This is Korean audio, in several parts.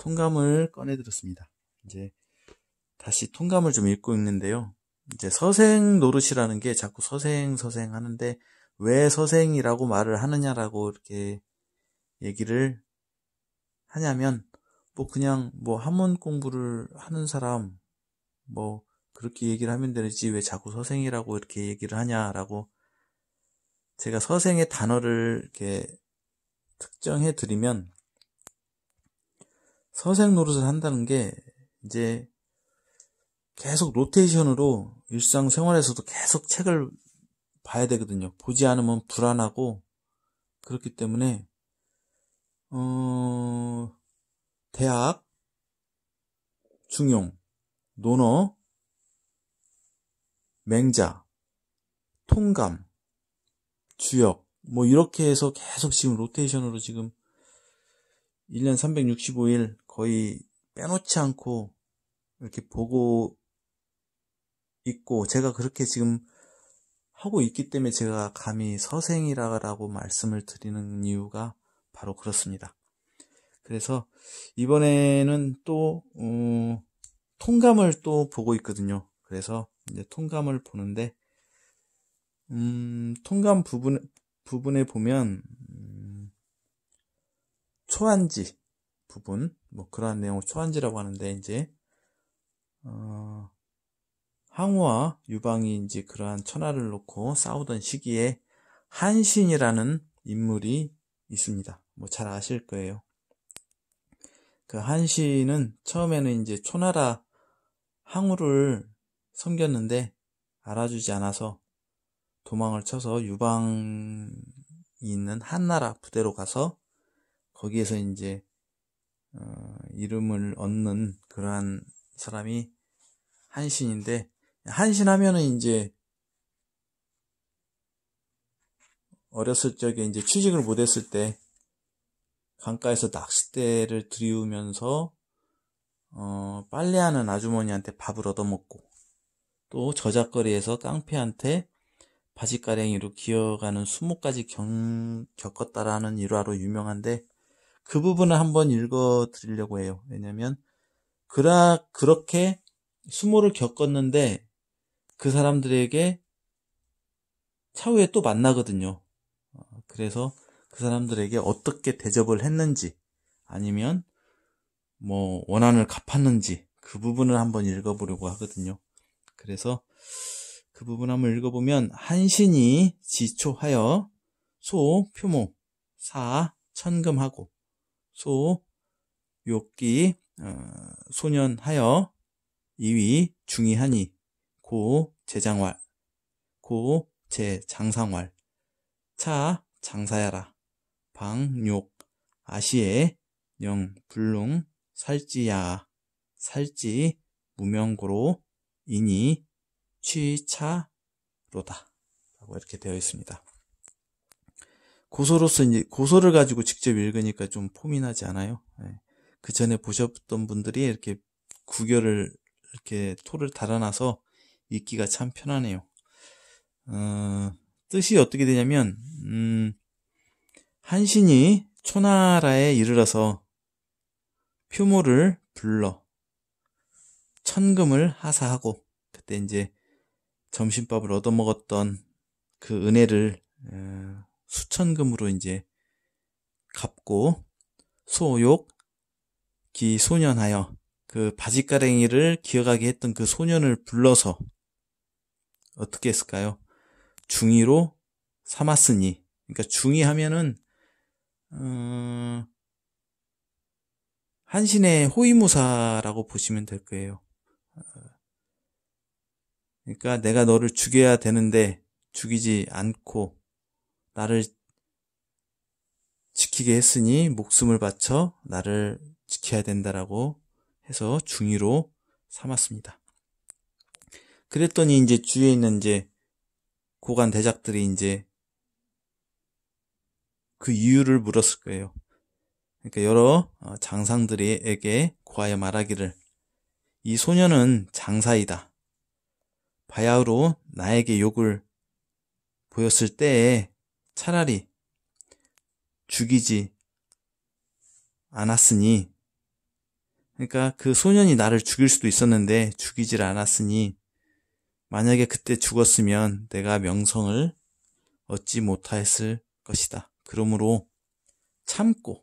통감을 꺼내들었습니다. 이제 다시 통감을 좀 읽고 있는데요. 이제 서생 노릇이라는 게 자꾸 서생 서생 하는데 왜 서생이라고 말을 하느냐라고 이렇게 얘기를 하냐면 뭐 그냥 뭐 한문 공부를 하는 사람 뭐 그렇게 얘기를 하면 되지 왜 자꾸 서생이라고 이렇게 얘기를 하냐라고 제가 서생의 단어를 이렇게 특정해 드리면 선생 노릇을 한다는 게 이제 계속 로테이션으로 일상생활에서도 계속 책을 봐야 되거든요. 보지 않으면 불안하고 그렇기 때문에 어 대학 중용 논어 맹자 통감 주역 뭐 이렇게 해서 계속 지금 로테이션으로 지금 1년 365일 거의 빼놓지 않고 이렇게 보고 있고 제가 그렇게 지금 하고 있기 때문에 제가 감히 서생이라고 말씀을 드리는 이유가 바로 그렇습니다. 그래서 이번에는 또 어, 통감을 또 보고 있거든요. 그래서 이제 통감을 보는데 음, 통감 부분 부분에 보면 음, 초안지 부분 뭐 그러한 내용을 초안지라고 하는데 이제 어, 항우와 유방이 이제 그러한 천하를 놓고 싸우던 시기에 한신이라는 인물이 있습니다. 뭐 잘 아실 거예요. 그 한신은 처음에는 이제 초나라 항우를 섬겼는데 알아주지 않아서 도망을 쳐서 유방이 있는 한나라 부대로 가서 거기에서 이제 어, 이름을 얻는 그러한 사람이 한신인데 한신하면은 이제 어렸을 적에 이제 취직을 못했을 때 강가에서 낚싯대를 들이우면서 어, 빨래하는 아주머니한테 밥을 얻어먹고 또 저작거리에서 깡패한테 바지가랭이로 기어가는 수모까지 겪었다라는 일화로 유명한데 그 부분을 한번 읽어 드리려고 해요. 왜냐면, 그라, 그렇게 수모를 겪었는데 그 사람들에게 차후에 또 만나거든요. 어, 그래서 그 사람들에게 어떻게 대접을 했는지 아니면 뭐 원한을 갚았는지 그 부분을 한번 읽어보려고 하거든요. 그래서 그 부분 한번 읽어보면 한신이 지초하여 소, 표모, 사, 천금하고 소, 욕기, 어, 소년하여 이위 중이하니 고 재장왈 고 재장상왈 차 장사야라 방욕 아시에 영불룽 살지야 살지 무명고로 이니 취차로다 라고 이렇게 되어 있습니다. 고소로서 이제 고소를 가지고 직접 읽으니까 좀 포민하지 않아요. 네. 그 전에 보셨던 분들이 이렇게 구결을 이렇게 토를 달아놔서 읽기가 참 편하네요. 어, 뜻이 어떻게 되냐면 음, 한신이 초나라에 이르러서 표모를 불러 천금을 하사하고 그때 이제 점심밥을 얻어먹었던 그 은혜를 어, 수천금으로 이제 갚고 소욕 기소년하여 그 바짓가랭이를 기억하게 했던 그 소년을 불러서 어떻게 했을까요? 중위로 삼았으니 그러니까 중위하면은 어, 한신의 호위무사라고 보시면 될 거예요. 그러니까 내가 너를 죽여야 되는데 죽이지 않고 나를 지키게 했으니 목숨을 바쳐 나를 지켜야 된다라고 해서 중위로 삼았습니다. 그랬더니 이제 주위에 있는 이제 고관 대작들이 이제 그 이유를 물었을 거예요. 그러니까 여러 어, 장상들에게 고하여 말하기를 이소년은 장사이다. 바야흐로 나에게 욕을 보였을 때에 차라리 죽이지 않았으니 그러니까 그 소년이 나를 죽일 수도 있었는데 죽이질 않았으니 만약에 그때 죽었으면 내가 명성을 얻지 못하였을 것이다. 그러므로 참고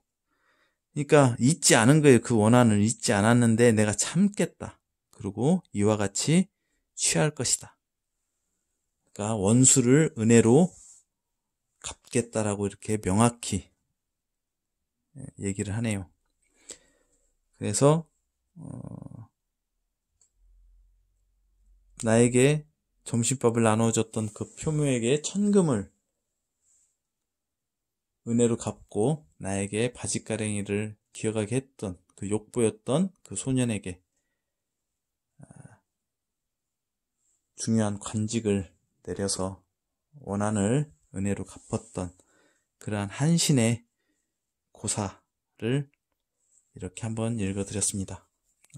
그러니까 잊지 않은 거예요. 그 원한을 잊지 않았는데 내가 참겠다. 그리고 이와 같이 취할 것이다. 그러니까 원수를 은혜로 갚겠다라고 이렇게 명확히 예, 얘기를 하네요. 그래서 어, 나에게 점심밥을 나눠줬던 그 표묘에게 천금을 은혜로 갚고 나에게 바짓가랭이를 기어가게 했던 그 욕보였던 그 소년에게 아, 중요한 관직을 내려서 원한을 은혜로 갚았던 그러한 한신의 고사를 이렇게 한번 읽어드렸습니다.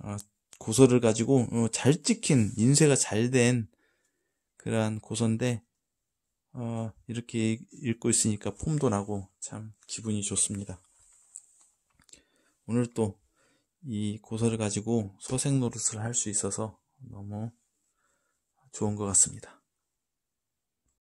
아, 고서를 가지고 어, 잘 찍힌 인쇄가 잘 된 그러한 고서인데 어, 이렇게 읽고 있으니까 폼도 나고 참 기분이 좋습니다. 오늘 또 이 고서를 가지고 소생 노릇을 할 수 있어서 너무 좋은 것 같습니다.